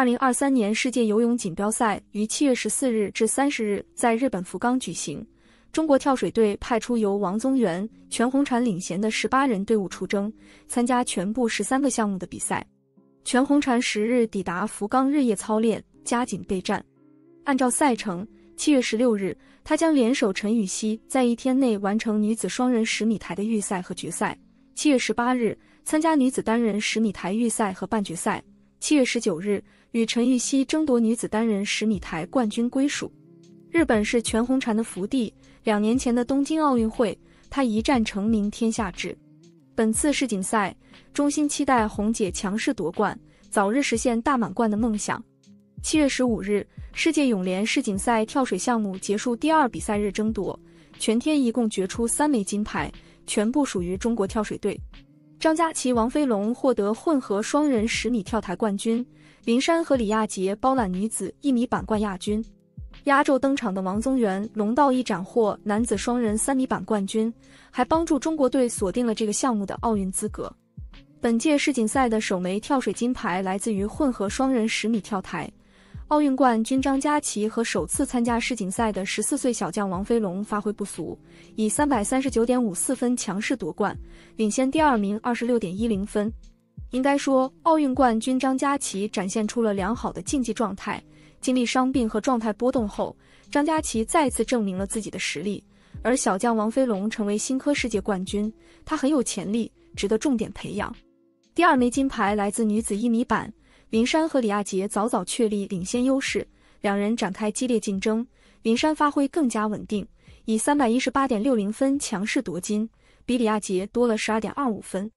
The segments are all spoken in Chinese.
二零二三年世界游泳锦标赛于七月十四日至三十日在日本福冈举行。中国跳水队派出由王宗源、全红婵领衔的十八人队伍出征，参加全部十三个项目的比赛。全红婵十日抵达福冈，日夜操练，加紧备战。按照赛程，七月十六日，她将联手陈芋汐在一天内完成女子双人十米台的预赛和决赛；七月十八日，参加女子单人十米台预赛和半决赛。七月十九日，与陈芋汐争夺女子单人十米台冠军归属。日本是全红婵的福地，两年前的东京奥运会，她一战成名天下知。本次世锦赛，衷心期待红姐强势夺冠，早日实现大满贯的梦想。七月十五日，世界泳联世锦赛跳水项目结束第二比赛日争夺，全天一共决出三枚金牌，全部属于中国跳水队。张佳琪、王飞龙获得混合双人十米跳台冠军，林珊和李亚杰包揽女子一米板冠亚军。压轴登场的王宗源、龙道一斩获男子双人三米板冠军，还帮助中国队锁定了这个项目的奥运资格。本届世锦赛的首枚跳水金牌来自于混合双人十米跳台。奥运冠军张佳琪和首次参加世锦赛的十四岁小将王飞龙发挥不俗，以三百三十九点五四分强势夺冠，领先第二名二十六点一零分。应该说，奥运冠军张佳琪展现出了良好的竞技状态。经历伤病和状态波动后，张佳琪再次证明了自己的实力。而小将王飞龙成为新科世界冠军，他很有潜力，值得重点培养。第二枚金牌来自女子一米板。林珊和李亚杰早早确立领先优势，两人展开激烈竞争。林珊发挥更加稳定，以三百一十八点六零分强势夺金，比李亚杰多了十二点二五分。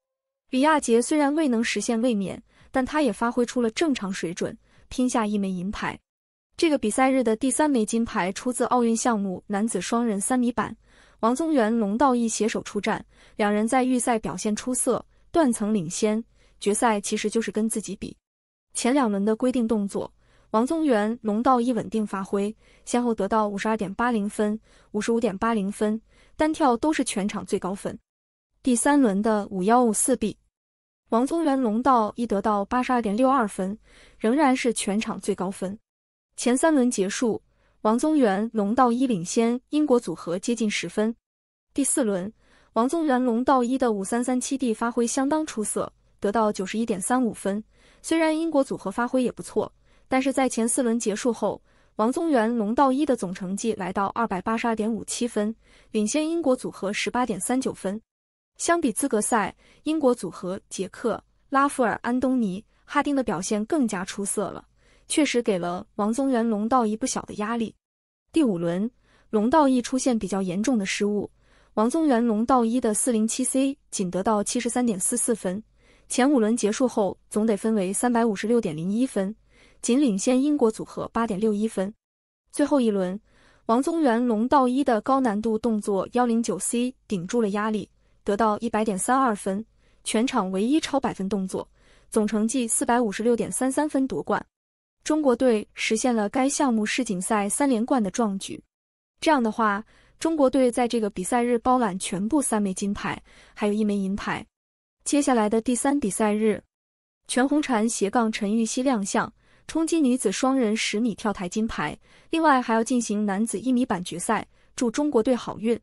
李亚杰虽然未能实现卫冕，但他也发挥出了正常水准，拼下一枚银牌。这个比赛日的第三枚金牌出自奥运项目男子双人三米板，王宗源、龙道义携手出战，两人在预赛表现出色，断层领先。决赛其实就是跟自己比。前两轮的规定动作，王宗源龙道一稳定发挥，先后得到五十二点八零分、五十五点八零分，单跳都是全场最高分。第三轮的五幺五四 B，王宗源龙道一得到八十二点六二分，仍然是全场最高分。前三轮结束，王宗源龙道一领先英国组合接近十分。第四轮，王宗源龙道一的五三三七 D 发挥相当出色。得到九十一点三五分。虽然英国组合发挥也不错，但是在前四轮结束后，王宗源龙道一的总成绩来到二百八十二点五七分，领先英国组合十八点三九分。相比资格赛，英国组合杰克、拉夫尔、安东尼、哈丁的表现更加出色了，确实给了王宗源龙道一不小的压力。第五轮，龙道一出现比较严重的失误，王宗源龙道一的四零七 C 仅得到七十三点四四分。前五轮结束后，总得分为三百五十六点零一分，仅领先英国组合八点六一分。最后一轮，王宗源龙道一的高难度动作幺零九 C 顶住了压力，得到一百点三二分，全场唯一超百分动作，总成绩四百五十六点三三分夺冠。中国队实现了该项目世锦赛三连冠的壮举。这样的话，中国队在这个比赛日包揽全部三枚金牌，还有一枚银牌。接下来的第三比赛日，全红婵斜杠陈芋汐亮相，冲击女子双人十米跳台金牌。另外还要进行男子一米板决赛，祝中国队好运。